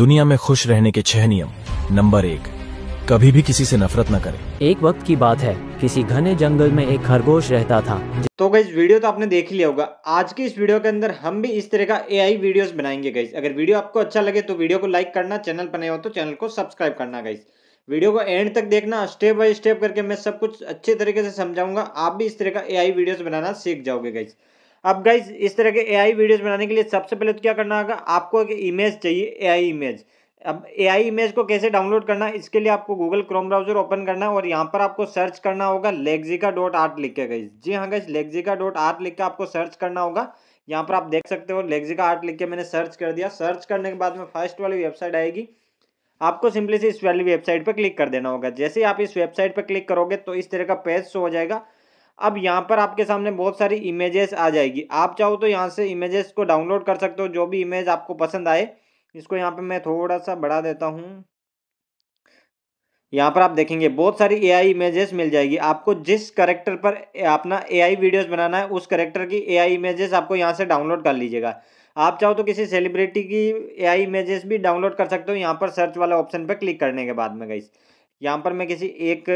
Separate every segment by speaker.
Speaker 1: दुनिया में खुश रहने के छह नियम नंबर एक कभी भी किसी से नफरत न करें एक वक्त की बात है किसी घने जंगल में एक खरगोश रहता था तो गई वीडियो तो आपने देख लिया होगा आज की इस वीडियो के अंदर हम भी इस तरह का एआई वीडियोस बनाएंगे गई अगर वीडियो आपको अच्छा लगे तो वीडियो को लाइक करना चैनल पर नए हो तो चैनल को सब्सक्राइब करना गई वीडियो को एंड तक देखना स्टेप बाय स्टेप करके मैं सब कुछ अच्छे तरीके से समझाऊंगा आप भी इस तरह का ए वीडियोस बनाना सीख जाओगे गई अब गाइज इस तरह के एआई वीडियोस बनाने के लिए सबसे पहले तो क्या करना होगा आपको एक इमेज चाहिए एआई इमेज अब एआई इमेज को कैसे डाउनलोड करना है इसके लिए आपको गूगल क्रोम ब्राउजर ओपन करना है और यहाँ पर आपको सर्च करना होगा लेग्जिका डॉट आर्ट लिख के गई जी हाँ गाइज लेग्जिका डॉट आर्ट लिख के आपको सर्च करना होगा यहाँ पर आप देख सकते हो लेग्जिका आर्ट लिख के मैंने सर्च कर दिया सर्च करने के बाद में फर्स्ट वाली वेबसाइट आएगी आपको सिंपली से इस वाली वेबसाइट पर क्लिक कर देना होगा जैसे ही आप इस वेबसाइट पर क्लिक करोगे तो इस तरह का पेज शो हो जाएगा अब यहाँ पर आपके सामने बहुत सारी इमेजेस आ जाएगी आप चाहो तो यहाँ से इमेजेस को डाउनलोड कर सकते हो जो भी इमेज आपको पसंद आए इसको यहाँ पे मैं थोड़ा सा बढ़ा देता हूँ यहाँ पर आप देखेंगे बहुत सारी एआई इमेजेस मिल जाएगी आपको जिस करेक्टर पर अपना एआई वीडियोस बनाना है उस करेक्टर की एआई इमेजेस आपको यहाँ से डाउनलोड कर लीजिएगा आप चाहो तो किसी सेलिब्रिटी की एआई इमेजेस भी डाउनलोड कर सकते हो यहाँ पर सर्च वाला ऑप्शन पर क्लिक करने के बाद में गई यहाँ पर मैं किसी एक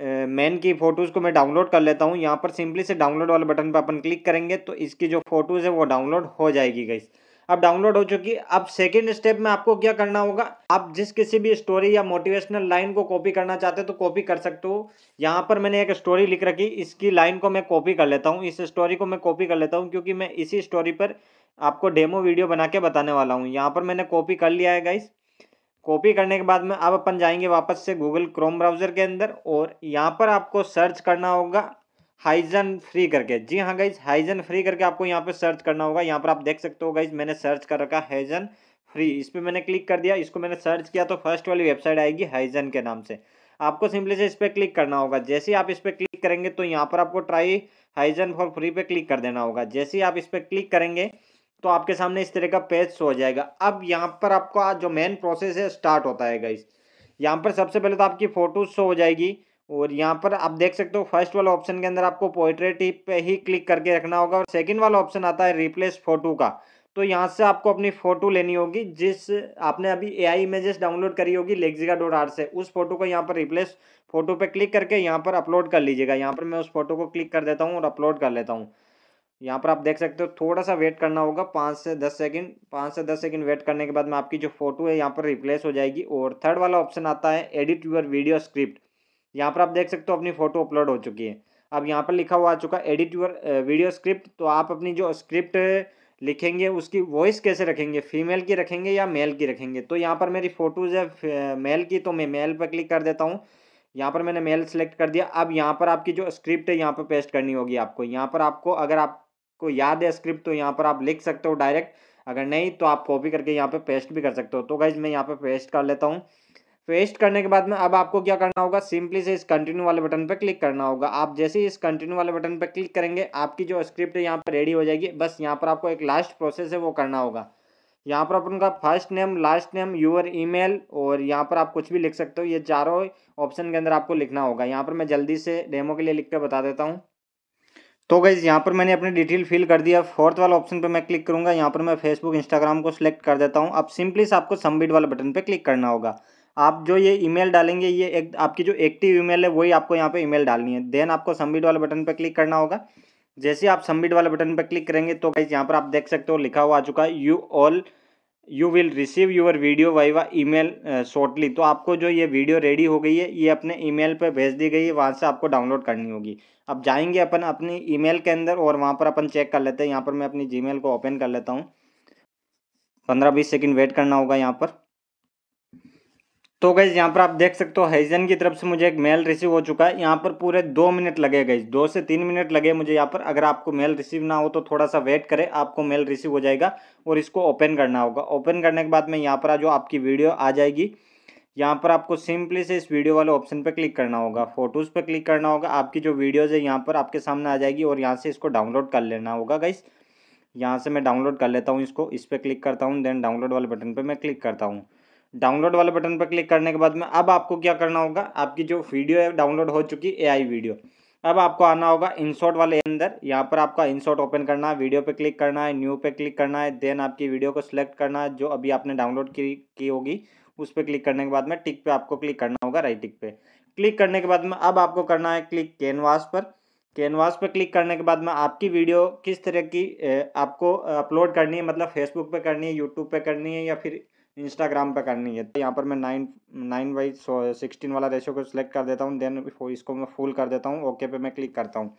Speaker 1: मैन की फ़ोटोज़ को मैं डाउनलोड कर लेता हूँ यहाँ पर सिंपली से डाउनलोड वाले बटन पर अपन क्लिक करेंगे तो इसकी जो फ़ोटोज़ है वो डाउनलोड हो जाएगी गई अब डाउनलोड हो चुकी अब सेकेंड स्टेप में आपको क्या करना होगा आप जिस किसी भी स्टोरी या मोटिवेशनल लाइन को कॉपी करना चाहते हो तो कॉपी कर सकते हो यहाँ पर मैंने एक स्टोरी लिख रखी इसकी लाइन को मैं कॉपी कर लेता हूँ इस स्टोरी को मैं कॉपी कर लेता हूँ क्योंकि मैं इसी स्टोरी पर आपको डेमो वीडियो बना के बताने वाला हूँ यहाँ पर मैंने कॉपी कर लिया है गाइस कॉपी करने के बाद में अब अपन जाएंगे वापस से गूगल क्रोम ब्राउज़र के अंदर और यहाँ पर आपको सर्च करना होगा हाइजन फ्री करके जी हाँ गाइज हाइजन फ्री करके आपको यहाँ पे सर्च करना होगा यहाँ पर आप देख सकते हो गाइज मैंने सर्च कर रखा हाइजन फ्री इस पर मैंने क्लिक कर दिया इसको मैंने सर्च किया तो फर्स्ट वाली वेबसाइट आएगी हाइजन के नाम से आपको सिंपली से इस पर क्लिक करना होगा जैसे ही आप इस पर क्लिक करेंगे तो यहाँ पर आपको ट्राई हाइजन फॉर फ्री पे क्लिक कर देना होगा जैसे ही आप इस पर क्लिक करेंगे तो आपके सामने इस तरह का पेज शो हो जाएगा अब यहाँ पर आपका जो मेन प्रोसेस है स्टार्ट होता है गाइस यहाँ पर सबसे पहले तो आपकी फ़ोटो शो हो जाएगी और यहाँ पर आप देख सकते हो फर्स्ट वाला ऑप्शन के अंदर आपको पोइट्रेट पे ही क्लिक करके रखना होगा और सेकंड वाला ऑप्शन आता है रिप्लेस फोटो का तो यहाँ से आपको अपनी फ़ोटो लेनी होगी जिस आपने अभी ए आई इमेजेस डाउनलोड करी होगी लेक्जिका डॉट आर से उस फोटो को यहाँ पर रिप्लेस फोटो पे क्लिक करके यहाँ पर अपलोड कर लीजिएगा यहाँ पर मैं उस फोटो को क्लिक कर देता हूँ और अपलोड कर लेता हूँ यहाँ पर आप देख सकते हो थोड़ा सा वेट करना होगा पाँच से दस सेकंड पाँच से दस सेकंड वेट करने के बाद में आपकी जो फोटो है यहाँ पर रिप्लेस हो जाएगी और थर्ड वाला ऑप्शन आता है एडिट यूर वीडियो स्क्रिप्ट यहाँ पर आप देख सकते हो अपनी फोटो अपलोड हो चुकी है अब यहाँ पर लिखा हुआ आ चुका एडिट यूर वीडियो स्क्रिप्ट तो आप अपनी जो स्क्रिप्ट लिखेंगे उसकी वॉइस कैसे रखेंगे फीमेल की रखेंगे या मेल की रखेंगे तो यहाँ पर मेरी फ़ोटोज़ है मेल की तो मैं मेल पर क्लिक कर देता हूँ यहाँ पर मैंने मेल सेलेक्ट कर दिया अब यहाँ पर आपकी जो स्क्रिप्ट है यहाँ पर पेस्ट करनी होगी आपको यहाँ पर आपको अगर आप को याद है स्क्रिप्ट तो यहाँ पर आप लिख सकते हो डायरेक्ट अगर नहीं तो आप कॉपी करके यहाँ पे पेस्ट भी कर सकते हो तो गाइज मैं यहाँ पे पेस्ट कर लेता हूँ पेस्ट करने के बाद में अब आपको क्या करना होगा सिंपली से इस कंटिन्यू वाले बटन पर क्लिक करना होगा आप जैसे ही इस कंटिन्यू वाले बटन पर क्लिक करेंगे आपकी जो स्क्रिप्ट है यहाँ पर रेडी हो जाएगी बस यहाँ पर आपको एक लास्ट प्रोसेस है वो करना होगा यहाँ पर आप उनका first name last name your email और यहाँ पर आप कुछ भी लिख सकते हो ये चारों ऑप्शन के अंदर आपको लिखना होगा यहाँ पर मैं जल्दी से डेमो के लिए लिख कर बता देता हूँ तो गई यहाँ पर मैंने अपनी डिटेल फिल कर दिया फोर्थ वाला ऑप्शन पर मैं क्लिक करूँगा यहाँ पर मैं फेसबुक इंस्टाग्राम को सिलेक्ट कर देता हूँ अब सिंपली से आपको सबमिट वाले बटन पर क्लिक करना होगा आप जो ये ईमेल डालेंगे ये एक आपकी जो एक्टिव ईमेल है वही आपको यहाँ पे ईमेल डालनी है देन आपको सबमिट वाले बटन पर क्लिक करना होगा जैसे आप सबमिट वाले बटन पर क्लिक करेंगे तो गाइज यहाँ पर आप देख सकते हो लिखा हुआ आ चुका है you all you will receive your video via E mail shortly तो आपको जो ये वीडियो रेडी हो गई है ये अपने ई मेल पर भेज दी गई है वहाँ से आपको डाउनलोड करनी होगी अब जाएंगे अपन अपनी ई मेल के अंदर और वहाँ पर अपन चेक कर लेते हैं यहाँ पर मैं अपनी मेल को ओपन कर लेता हूँ पंद्रह बीस सेकेंड वेट करना होगा यहाँ पर तो गई यहाँ पर आप देख सकते हो हैजन की तरफ से मुझे एक मेल रिसीव हो चुका है यहाँ पर पूरे दो मिनट लगे गए दो से तीन मिनट लगे मुझे यहाँ पर अगर आपको मेल रिसीव ना हो तो थोड़ा सा वेट करें आपको मेल रिसीव हो जाएगा और इसको ओपन करना होगा ओपन करने के बाद में यहाँ पर जो आपकी वीडियो आ जाएगी यहाँ पर आपको सिंपली से इस वीडियो वाले ऑप्शन पर क्लिक करना होगा फोटोज़ पर क्लिक करना होगा आपकी जो वीडियोज़ है यहाँ पर आपके सामने आ जाएगी और यहाँ से इसको डाउनलोड कर लेना होगा गाइस यहाँ से मैं डाउनलोड कर लेता हूँ इसको इस पर क्लिक करता हूँ देन डाउनलोड वाले बटन पर मैं क्लिक करता हूँ डाउनलोड वाले बटन पर क्लिक करने के बाद में अब आपको क्या करना होगा आपकी जो वीडियो है डाउनलोड हो चुकी आई वीडियो अब आपको आना होगा इनशॉट वाले अंदर यहाँ पर आपका इनशॉट ओपन करना है वीडियो पे क्लिक करना है न्यू पे क्लिक करना है देन आपकी वीडियो को सिलेक्ट करना है जो अभी आपने डाउनलोड की, की होगी उस पर क्लिक करने के बाद में टिक पे आपको क्लिक करना होगा राइट टिक पे क्लिक करने के बाद में अब आपको करना है क्लिक कैनवास पर कैनवास पर क्लिक करने के बाद में आपकी वीडियो किस तरह की आपको अपलोड करनी है मतलब फेसबुक पर करनी है यूट्यूब पर करनी है या फिर इंस्टाग्राम पे करनी है तो यहाँ पर मैं नाइन नाइन बाई सिक्सटीन वाला रेशो को सिलेक्ट कर देता हूँ देन इसको मैं फुल कर देता हूँ ओके पे मैं क्लिक करता हूँ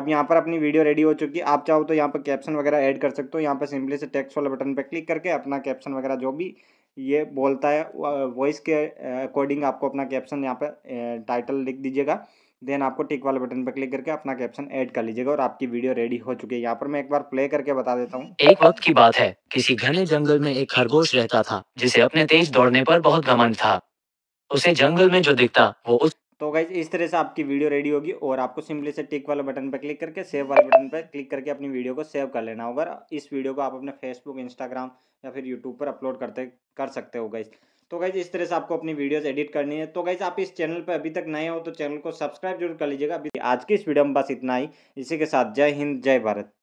Speaker 1: अब यहाँ पर अपनी वीडियो रेडी हो चुकी है आप चाहो तो यहाँ पर कैप्शन वगैरह ऐड कर सकते हो यहाँ पर सिंपली से टेक्स्ट वाला बटन पर क्लिक करके अपना कैप्शन वगैरह जो भी ये बोलता है वॉइस के अकॉर्डिंग आपको अपना कैप्शन यहाँ पर टाइटल लिख दीजिएगा देन आपको टिक वाले बटन पर क्लिक करके अपना कैप्शन ऐड कर लीजिएगा और आपकी वीडियो रेडी हो चुकी है यहाँ पर मैं एक बार प्ले करके बता देता हूँ एक वक्त की बात है किसी घने जंगल में एक खरगोश रहता था जिसे अपने तेज दौड़ने पर बहुत घमंड था उसे जंगल में जो दिखता वो उस तो गाइज इस तरह से आपकी वीडियो रेडी होगी और आपको सिंपली से टिक वाले बटन पर क्लिक करके सेव वाले बटन पर क्लिक करके अपनी वीडियो को सेव कर लेना होगा इस वीडियो को आप अपने फेसबुक इंस्टाग्राम या फिर यूट्यूब पर अपलोड करते कर सकते हो गाइज तो गाइज इस तरह से आपको अपनी वीडियोस एडिट करनी है तो गाइज आप इस चैनल पर अभी तक नए हो तो चैनल को सब्सक्राइब जरूर कर लीजिएगा आज की इस वीडियो में बस इतना ही इसी के साथ जय हिंद जय भारत